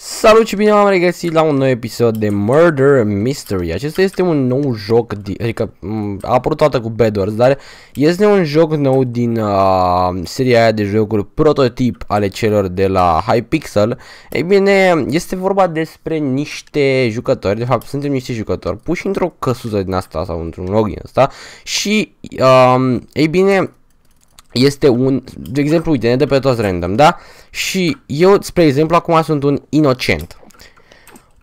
Salut și bine am regăsit la un nou episod de Murder Mystery. Acesta este un nou joc, adică a apărut toată cu Bedwars, dar este un joc nou din uh, seria aia de jocuri prototip ale celor de la Hypixel. Ei bine, este vorba despre niște jucători, de fapt suntem niște jucători puși într-o căsuță din asta sau într-un loc din asta și, uh, ei bine, este un, de exemplu, uite, ne dă pe toți random, da? Și eu, spre exemplu, acum sunt un inocent.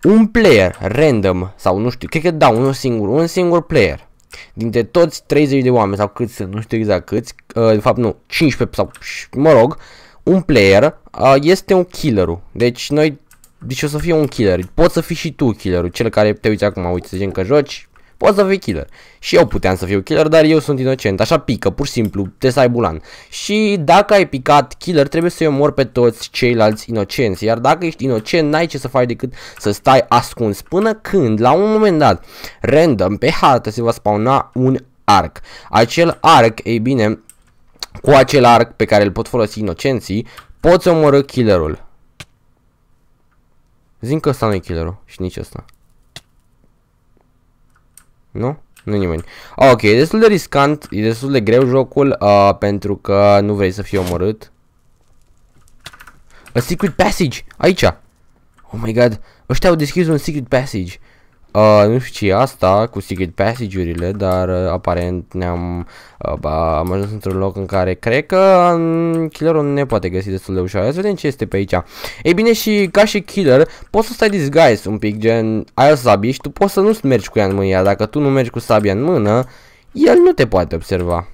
Un player random, sau nu știu, cred că da, unul singur, un singur player. Dintre toți 30 de oameni sau câți sunt, nu știu exact câți, uh, de fapt nu, 15 sau, mă rog, un player uh, este un -ul. Deci noi, deci o să fie un killer, poți să fii și tu killerul, cel care te uiți acum, uite, să zicem că joci, Poți să fii killer. Și eu puteam să fiu killer, dar eu sunt inocent. Așa pică, pur și simplu, te ai bulan. Și dacă ai picat killer, trebuie să-i omori pe toți ceilalți inocenți. Iar dacă ești inocent, n-ai ce să faci decât să stai ascuns. Până când, la un moment dat, random, pe hartă se va spawna un arc. Acel arc, ei bine, cu acel arc pe care îl pot folosi inocenții, poți omorâ killerul. Zic că ăsta nu e killerul și nici ăsta. Nu? Nu nimeni. Ah, ok, e destul de riscant, e destul de greu jocul, uh, pentru că nu vrei să fii omorât. A secret passage, aici. Oh my god, ăștia au deschis un secret passage. Uh, nu știu ce e asta cu secret passage-urile, dar uh, aparent ne-am uh, am ajuns într-un loc în care cred că um, killerul ne poate găsi destul de ușor. Hai să vedem ce este pe aici. Ei bine și ca și killer poți să stai disguise un pic, gen ai o sabie și tu poți să nu mergi cu ea în mână, iar dacă tu nu mergi cu sabia în mână, el nu te poate observa.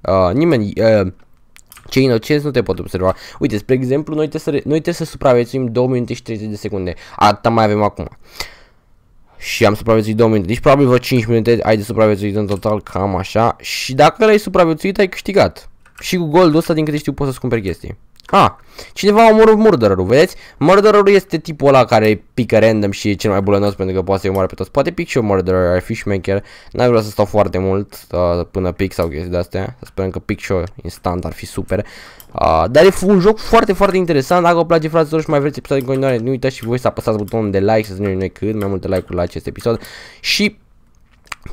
Uh, nimeni... Uh, cei inocenți nu te pot observa. Uite, spre exemplu, noi trebuie să, noi trebuie să supraviețuim 2 minute și 30 de secunde. Atâta mai avem acum și am supraviețuit 2 minute. Deci probabil vă 5 minute ai de supraviețuit în total, cam așa. Și dacă l-ai supraviețuit, ai câștigat. Și cu goldul ăsta, din câte știu, poți să-ți cumperi chestii. A, cineva a omorât murdererul, vedeți? Murdererul este tipul ăla care pică random și e cel mai bulănos pentru că poate să-i omoare pe toți. Poate pic și eu murderer, ar fi n ai vrea să stau foarte mult uh, până pic sau chestii de-astea. Să sperăm că pic și instant ar fi super. Uh, dar e un joc foarte, foarte interesant. Dacă vă place, fraților, și mai vreți episod în continuare, nu uitați și voi să apăsați butonul de like, să zicem noi cât mai multe like-uri la acest episod. Și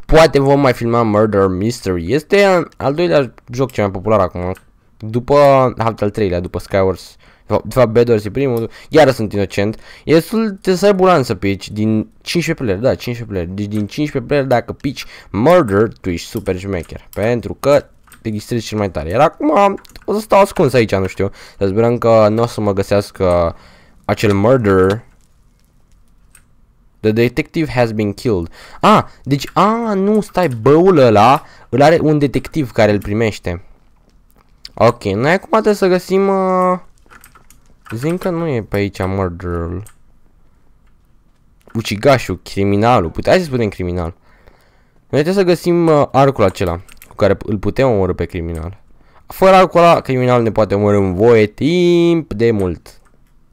Poate vom mai filma Murder Mystery. Este al doilea joc cel mai popular acum după halt al treilea, după Skywars, de fapt Bedwars e primul, iară sunt inocent, e destul de să ai să pe din 15 player, da, 15 player, deci din 15 player dacă pici Murder, tu ești super șmecher, pentru că te distrezi cel mai tare, iar acum o să stau ascuns aici, nu știu, să sperăm că nu o să mă găsească acel Murder, The detective has been killed. Ah, deci, a, ah, nu, stai, băul ăla îl are un detectiv care îl primește. Ok, noi acum trebuie să găsim... Uh... Zic că nu e pe aici murderul. Ucigașul, criminalul, putea să spunem criminal. Noi trebuie să găsim uh, arcul acela cu care îl putem omorâ pe criminal. Fără arcul ăla, criminal ne poate omorâ în voie timp de mult.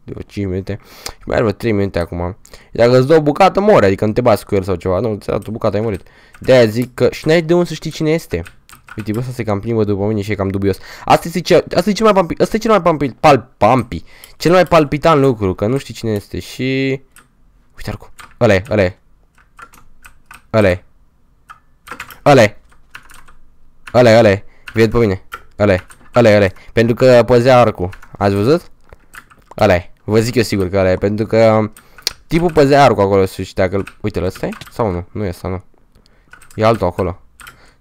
De 5 minute. Și mai are 3 minute acum. Dacă îți dau o bucată, mori, adică nu te bați cu el sau ceva. Nu, ți-a dat o bucată, ai murit. de zic că și n-ai de unde să știi cine este. Uite, bă, să se cam plimbă după mine și e cam dubios. Asta este, cea, asta e cel mai pampi, asta e cel mai pampi, pal, pampi, cel mai palpitant lucru, că nu știi cine este și... Uite arcul. Ăla e, ăla e. Ăla e. Ăla e. Ăla e, ăla e. Vede pe mine. Ăla e, ăla e, ăla e. Pentru că păzea arcul. Ați văzut? Ăla e. Vă zic eu sigur că ăla e, pentru că... Um, tipul păzea arcul acolo să și dacă... Uite-l, ăsta e? Sau nu? Nu e ăsta, nu. E altul acolo.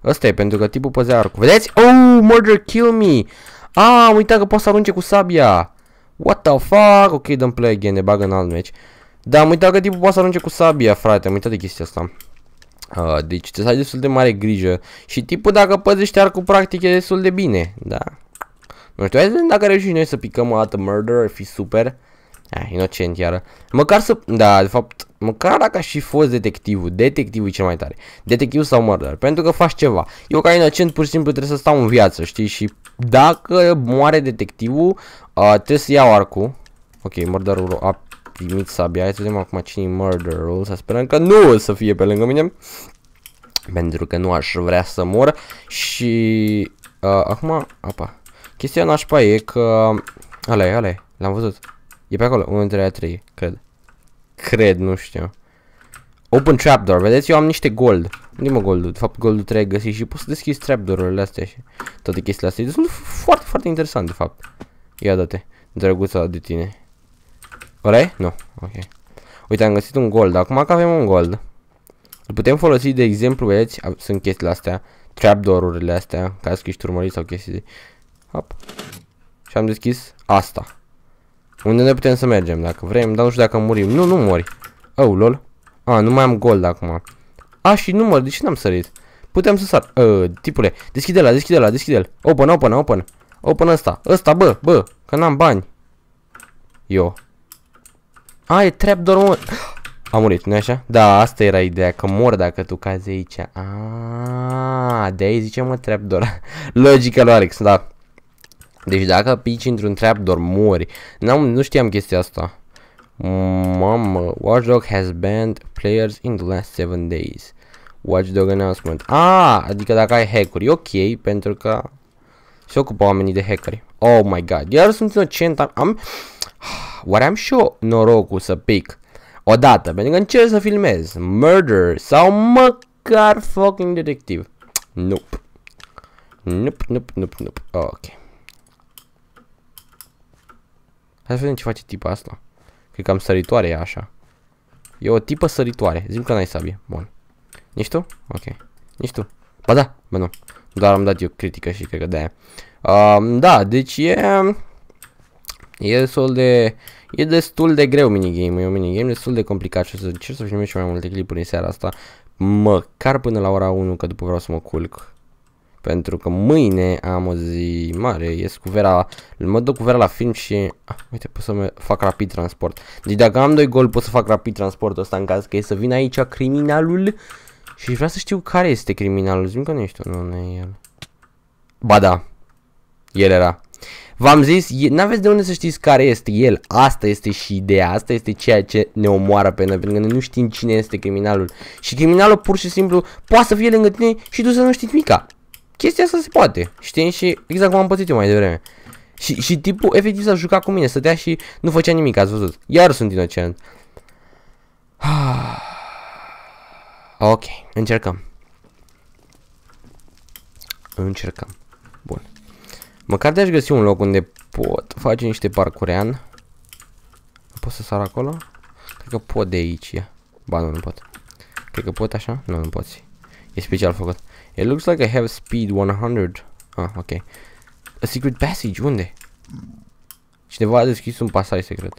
Asta e, pentru că tipul păzea arcul. Vedeți? Oh, murder, kill me! Ah, am uitat că pot să arunce cu sabia. What the fuck? Ok, dăm play again, ne bagă în alt meci. Dar am uitat că tipul poate să arunce cu sabia, frate. Am uitat de chestia asta. Uh, deci trebuie să ai destul de mare grijă. Și tipul dacă păzește arcul, practic e destul de bine. Da. Nu știu, hai să vedem dacă reușim noi să picăm o dată murder, ar fi super. Ah, inocent iară. Măcar să... Da, de fapt, măcar dacă aș fi fost detectivul. Detectivul e cel mai tare. Detectiv sau murder. Pentru că faci ceva. Eu ca inocent pur și simplu trebuie să stau în viață, știi? Și dacă moare detectivul, uh, trebuie să iau arcul. Ok, murderul a primit sabia. Hai să vedem acum cine e murderul. Să sperăm că nu o să fie pe lângă mine. Pentru că nu aș vrea să mor. Și... Uh, acum... Apa. Chestia nașpa e că... Ale, ale, l-am văzut. E pe acolo, unul dintre trei, cred. Cred, nu știu. Open trapdoor, vedeți? Eu am niște gold. Unde mă goldul? De fapt, goldul trebuie găsit și poți să deschizi trapdoor-urile astea și toate chestiile astea. Sunt foarte, foarte interesant, de fapt. Ia date, drăguța de tine. Ăla Nu, ok. Uite, am găsit un gold. Acum că avem un gold. Îl putem folosi, de exemplu, vedeți? Sunt chestiile astea. Trapdoor-urile astea, ca să ești urmărit sau chestii de... Hop. Și am deschis asta. Unde ne putem să mergem dacă vrem, dar nu știu dacă murim. Nu, nu mori. Oh, lol. A, nu mai am gold acum. A, și nu mor, de ce n-am sărit? Putem să sar. Uh, tipule, deschide la, deschide la, deschide -l. Open, open, open. Open ăsta. Ăsta, bă, bă, că n-am bani. Eu. A, e trap doar mă. Am murit, nu așa? Da, asta era ideea, că mor dacă tu cazi aici. A, de aici zice mă trap doar. Logica lui Alex, da. Deci dacă pici într-un trapdoor, mori. am nu știam chestia asta. Mamă, Watchdog has banned players in the last 7 days. Watchdog announcement. Ah, adică dacă ai hackeri, ok, pentru că se ocupă oamenii de hackeri. Oh my god, iar sunt inocent, am... am oare am și eu norocul să pic odată, pentru că încerc să filmez murder sau măcar fucking detective. Nope. Nope, nope, nope, nope. ok. Hai să vedem ce face tipa asta. Cred că am săritoare e așa. E o tipă săritoare. Zim că n-ai sabie. Bun. Nici tu? Ok. Nici tu. Ba da, ba nu. Doar am dat eu critică și cred că de-aia. Um, da, deci e... E destul de... E destul de greu minigame, e un minigame destul de complicat și o să încerc să filmez și mai multe clipuri în seara asta. Măcar până la ora 1, că după vreau să mă culc. Pentru că mâine am o zi mare, ies cu Vera, mă duc cu Vera la film și... Ah, uite, pot să fac rapid transport. Deci dacă am doi gol pot să fac rapid transportul ăsta în caz că e să vină aici criminalul. Și vreau să știu care este criminalul, zim că nu ești nu, nu e el. Ba da, el era. V-am zis, n-aveți de unde să știți care este el. Asta este și ideea, asta este ceea ce ne omoară pe noi, pentru că noi nu știm cine este criminalul. Și criminalul pur și simplu poate să fie lângă tine și tu să nu știi mica chestia asta se poate, știi? Și exact cum am pățit eu mai devreme. Și, și tipul efectiv s-a jucat cu mine, stătea și nu făcea nimic, ați văzut. Iar sunt inocent. ok, încercăm. Încercăm. Bun. Măcar de-aș găsi un loc unde pot face niște parcurean. Pot să sar acolo? Cred că pot de aici. Ba, nu, nu pot. Cred că pot așa? Nu, nu poți. E special făcut. It looks like I have speed 100. Ah, ok. A secret passage, unde? Cineva a deschis un pasaj secret.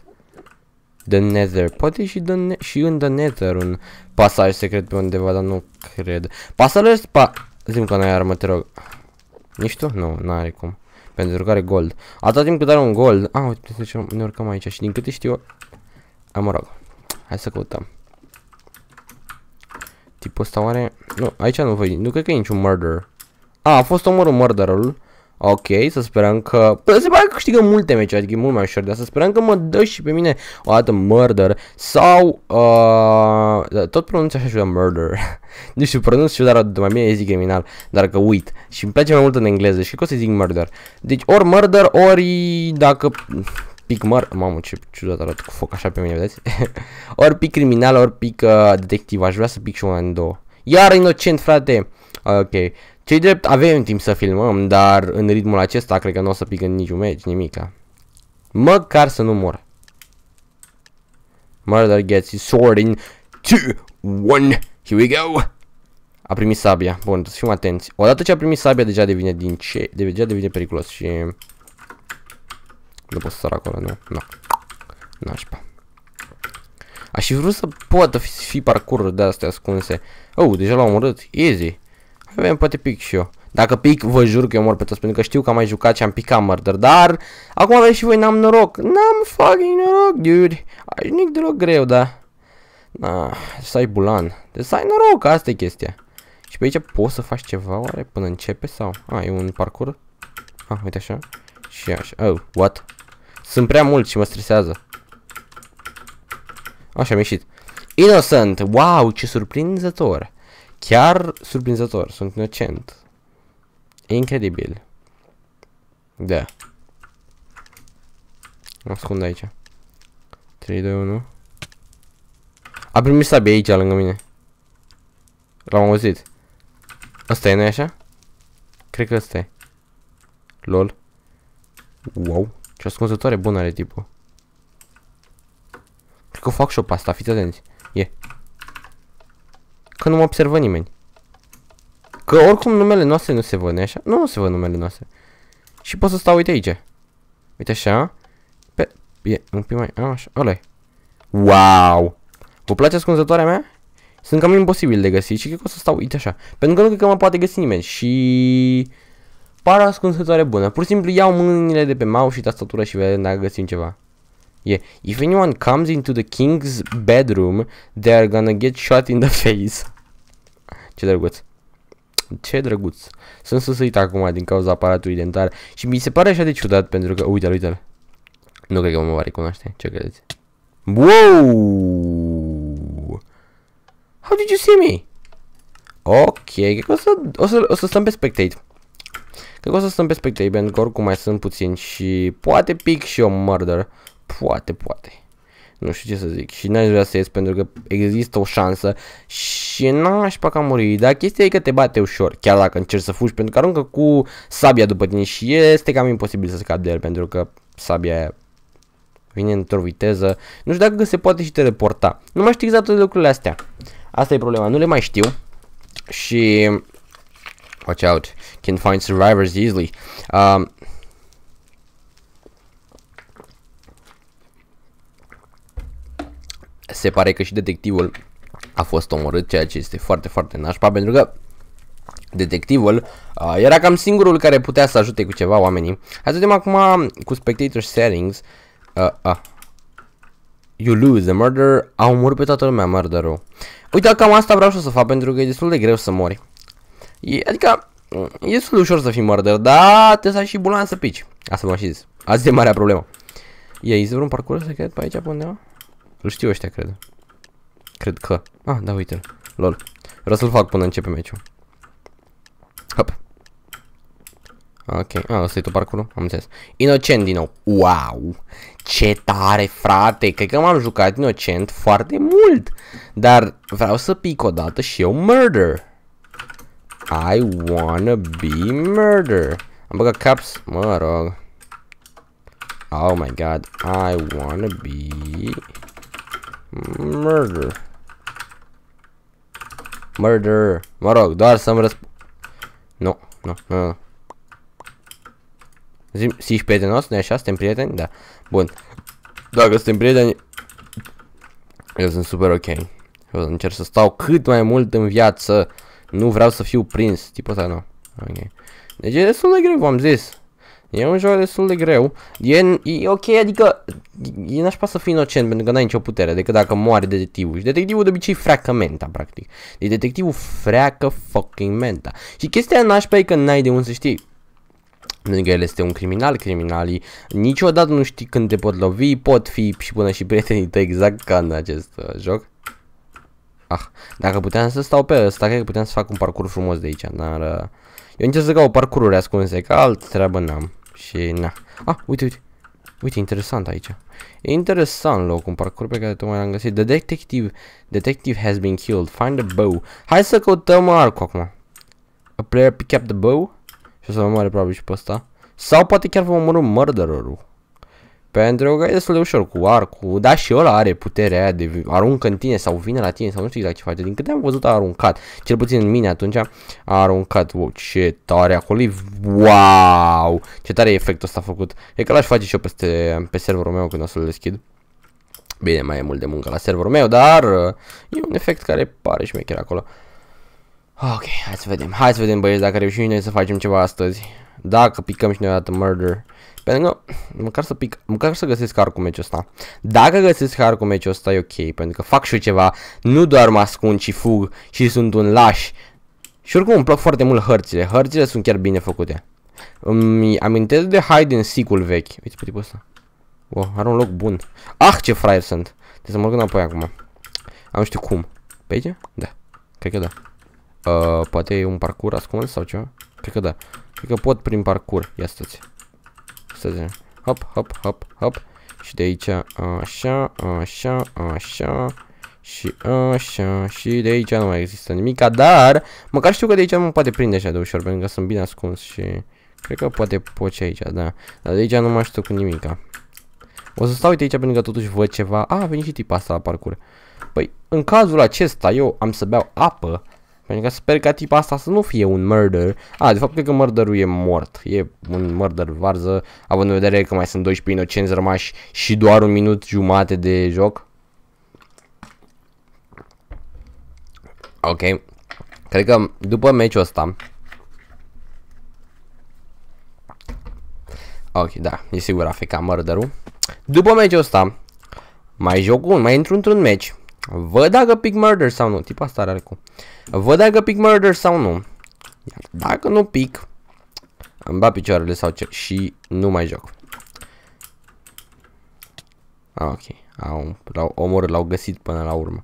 The Nether. Poate și, the ne și în The Nether un pasaj secret pe undeva, dar nu cred. Pasajul ăsta... Pa Zim că n-ai armă, te rog. Nici tu? Nu, n-are cum. Pentru că are gold. Atâta timp cât are un gold. Ah, uite, ne urcăm aici și din câte știu... Ah, mă rog. Hai să căutăm tipul ăsta oare? Nu, aici nu văd, nu cred că e niciun murder. A, a fost omorul murderul. Ok, să sperăm că... Păi, se pare că câștigă multe meciuri, adică e mult mai ușor, dar să sperăm că mă dă și pe mine o dată murder sau... Uh, da, tot pronunț așa și murder. nu știu, pronunț și dar mai bine zic criminal, dar că uit. Și îmi place mai mult în engleză și că o să zic murder. Deci ori murder, ori dacă pic măr... Mamă, ce ciudat arată cu foc așa pe mine, vedeți? ori pic criminal, ori pic uh, detectiv. Aș vrea să pic și una în două. Iar inocent, frate! Ok. ce drept, avem timp să filmăm, dar în ritmul acesta cred că nu o să pic în niciun meci, nimica. Măcar să nu mor. Murder gets his sword in 2, 1, here we go! A primit sabia. Bun, să fim atenți. Odată ce a primit sabia, deja devine din ce... Deja devine periculos și... Nu pot să sar acolo, nu. Nu. Nașpa. Aș fi vrut să poată fi, fi parcurul de astea ascunse. Oh, deja l-am omorât. Easy. Avem poate pic și eu. Dacă pic, vă jur că eu mor pe toți, pentru că știu că am mai jucat și am picat murder, dar acum aveți și voi, n-am noroc. N-am fucking noroc, dude. Aici nu deloc greu, da. Na, să ai bulan. Deci să ai noroc, asta e chestia. Și pe aici poți să faci ceva, oare, până începe sau? A, ah, e un parcurs? A, ah, uite așa. Și așa. Oh, what? Sunt prea mulți și mă stresează. Așa am ieșit. Innocent! Wow, ce surprinzător! Chiar surprinzător, sunt inocent. Incredibil. Da. Mă ascund aici. 3, 2, 1. A primit sabie aici, lângă mine. L-am auzit. Asta e, nu așa? Cred că asta e. LOL. Wow. Ce ascunzătoare bună are tipul. Cred că fac și-o pe asta, fiți atenți. E. Că nu mă observă nimeni. Că oricum numele noastre nu se văd, nu așa? Nu, nu se văd numele noastre. Și pot să stau, uite aici. Uite așa. Pe... E, un pic mai... așa, ăla Wow! Vă place ascunzătoarea mea? Sunt cam imposibil de găsit și cred că o să stau, uite așa. Pentru că nu cred că mă poate găsi nimeni și par ascunsătoare bună. Pur și simplu iau mâinile de pe mouse și tastatura și vedem dacă găsim ceva. Yeah. If anyone comes into the king's bedroom, they are gonna get shot in the face. Ce drăguț. Ce drăguț. Sunt susuit acum din cauza aparatului dentar și mi se pare așa de ciudat pentru că... Uite-l, uite-l. Nu cred că mă va recunoaște. Ce credeți? Wow! How did you see me? Ok, cred că o să, o să, o să stăm pe spectate. Cred că o să stăm pe spectate, pentru că oricum mai sunt puțin și poate pic și o murder. Poate, poate. Nu știu ce să zic și n-aș vrea să ies pentru că există o șansă și n-aș pa muri, dar chestia e că te bate ușor, chiar dacă încerci să fugi pentru că aruncă cu sabia după tine și este cam imposibil să scapi de el pentru că sabia vine într-o viteză, nu știu dacă se poate și teleporta, nu mai știu exact toate lucrurile astea, asta e problema, nu le mai știu și watch out can find survivors easily. Um, se pare că și detectivul a fost omorât, ceea ce este foarte, foarte nașpa, pentru că detectivul uh, era cam singurul care putea să ajute cu ceva oamenii. Hai să vedem acum cu spectator settings. Uh, uh. You lose the murder. A murit pe toată lumea murderul. Uite, cam asta vreau și să fac pentru că e destul de greu să mori. E, adică e destul de ușor să fii murder, dar te să ai și bulan să pici. Asta v-am și zis. Azi e marea problemă. E aici vreun parcurs secret pe aici pe undeva? Îl știu ăștia, cred. Cred că. Ah, da, uite-l. Lol. Vreau să-l fac până începe meciul. Hop. Ok, ah, ăsta e tot parcurul, am înțeles. Inocent din nou. Wow! Ce tare, frate! Cred că m-am jucat inocent foarte mult. Dar vreau să pic o dată și eu murder. I wanna be murder. Am băgat caps? Mă rog. Oh my god. I wanna be murder. Murder. Mă rog, doar să-mi răsp... Nu, nu, nu. Zim, si ești prietenos, nu-i așa? Suntem prieteni? Da. Bun. Dacă suntem prieteni, eu sunt super ok. Eu încerc să stau cât mai mult în viață. Nu vreau să fiu prins, tipul ăsta nu. Ok. Deci e destul de greu, v-am zis. E un joc destul de greu. E, e ok, adică e n-aș să fii inocent pentru că n-ai nicio putere decât dacă moare detectivul. Și detectivul de obicei freacă menta, practic. Deci detectivul freacă fucking menta. Și chestia n-aș e că n-ai de unde să știi. Pentru că el este un criminal, criminalii niciodată nu știi când te pot lovi, pot fi și până și prietenii tăi exact ca în acest uh, joc. Ah, dacă puteam să stau pe ăsta, cred că puteam să fac un parcurs frumos de aici, dar... Uh, eu încerc să caut parcururi ascunse, că alt treabă n-am. Și na. Ah, uite, uite. Uite, interesant aici. E interesant loc, un parcurs pe care tocmai l-am găsit. The detective, detective has been killed. Find the bow. Hai să căutăm arcul acum. A player pick up the bow. Și o să mă mare probabil și pe ăsta. Sau poate chiar vom murderer murdererul. Pentru că e destul de ușor cu arcul, dar și ăla are puterea aia de aruncă în tine sau vine la tine sau nu știu exact ce face. Din câte am văzut a aruncat, cel puțin în mine atunci, a aruncat. Wow, ce tare acolo e, wow, ce tare efectul ăsta făcut. E că l-aș face și eu peste, pe serverul meu când o să-l deschid. Bine, mai e mult de muncă la serverul meu, dar e un efect care pare și chiar acolo. Ok, hai să vedem, hai să vedem băieți dacă reușim noi să facem ceva astăzi. Dacă picăm și noi dată murder. Pentru că, măcar să pic, măcar să găsesc har cu meciul ăsta. Dacă găsesc har cu meciul ăsta e ok, pentru că fac și eu ceva, nu doar mă ascund și fug și sunt un laș. Și oricum îmi plac foarte mult hărțile, hărțile sunt chiar bine făcute. Îmi amintesc de hide în sicul vechi. Uite pe tipul ăsta. Wow, are un loc bun. Ah, ce fraier sunt. Trebuie să mă duc înapoi acum. Am știu cum. Pe aici? Da. Cred că da. Uh, poate e un parcurs ascuns sau ceva? Cred că da. Cred că pot prin parcur. Ia stați. Stați. Hop, hop, hop, hop. Și de aici așa, așa, așa. Și așa, și de aici nu mai există nimic, dar măcar știu că de aici nu mă poate prinde așa de ușor, pentru că sunt bine ascuns și cred că poate poți aici, da. Dar de aici nu mai știu cu nimica. O să stau uite aici pentru că totuși văd ceva. A, a venit și tipa asta la parcur. Păi, în cazul acesta eu am să beau apă pentru că sper ca tipa asta să nu fie un murder. Ah, de fapt cred că murderul e mort. E un murder varză, având în vedere că mai sunt 12 inocenți rămași și doar un minut jumate de joc. Ok. Cred că după meciul ăsta... Ok, da, e sigur fi ca murderul. După meciul ăsta, mai joc un, mai intru într-un meci Văd dacă pic murder sau nu. Tipa asta are cu. Văd dacă pic murder sau nu. Iar dacă nu pic, îmi bat picioarele sau ce și nu mai joc. Ah, ok. Au, l-au omorât, l-au găsit până la urmă.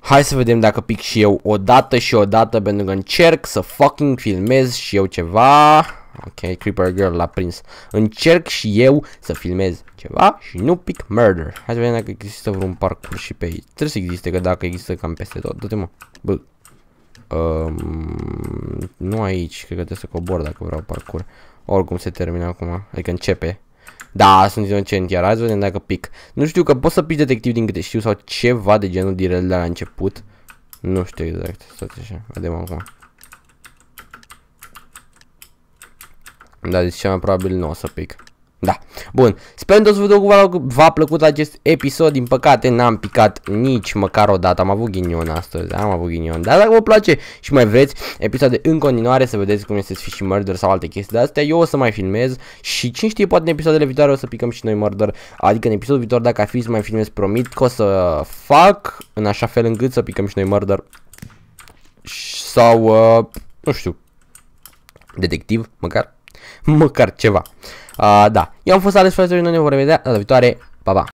Hai să vedem dacă pic și eu odată și odată pentru că încerc să fucking filmez și eu ceva. Ok, Creeper Girl l-a prins. Încerc și eu să filmez ceva și nu pic murder. Hai să vedem dacă există vreun parcurs și pe aici. Trebuie să existe, că dacă există cam peste tot. dă te mă. Bă. Um, nu aici, cred că trebuie să cobor dacă vreau parcurs. Oricum se termină acum, adică începe. Da, sunt inocent, iar azi vedem dacă pic. Nu știu că poți să pici detectiv din câte știu sau ceva de genul direct de la început. Nu știu exact, stați așa, vedem acum. Da, deci cel mai probabil nu o să pic. Da. Bun. Sper că video v-a plăcut acest episod. Din păcate n-am picat nici măcar o dată. Am avut ghinion astăzi. Am avut ghinion. Dar dacă vă place și mai vreți episoade în continuare să vedeți cum este și murder sau alte chestii de astea, eu o să mai filmez și cine știe poate în episoadele viitoare o să picăm și noi murder. Adică în episodul viitor dacă ar fi să mai filmez promit că o să fac în așa fel încât să picăm și noi murder sau uh, nu știu detectiv măcar măcar ceva. Uh, da, eu am fost ales fratele, noi ne vom revedea data viitoare, pa, pa!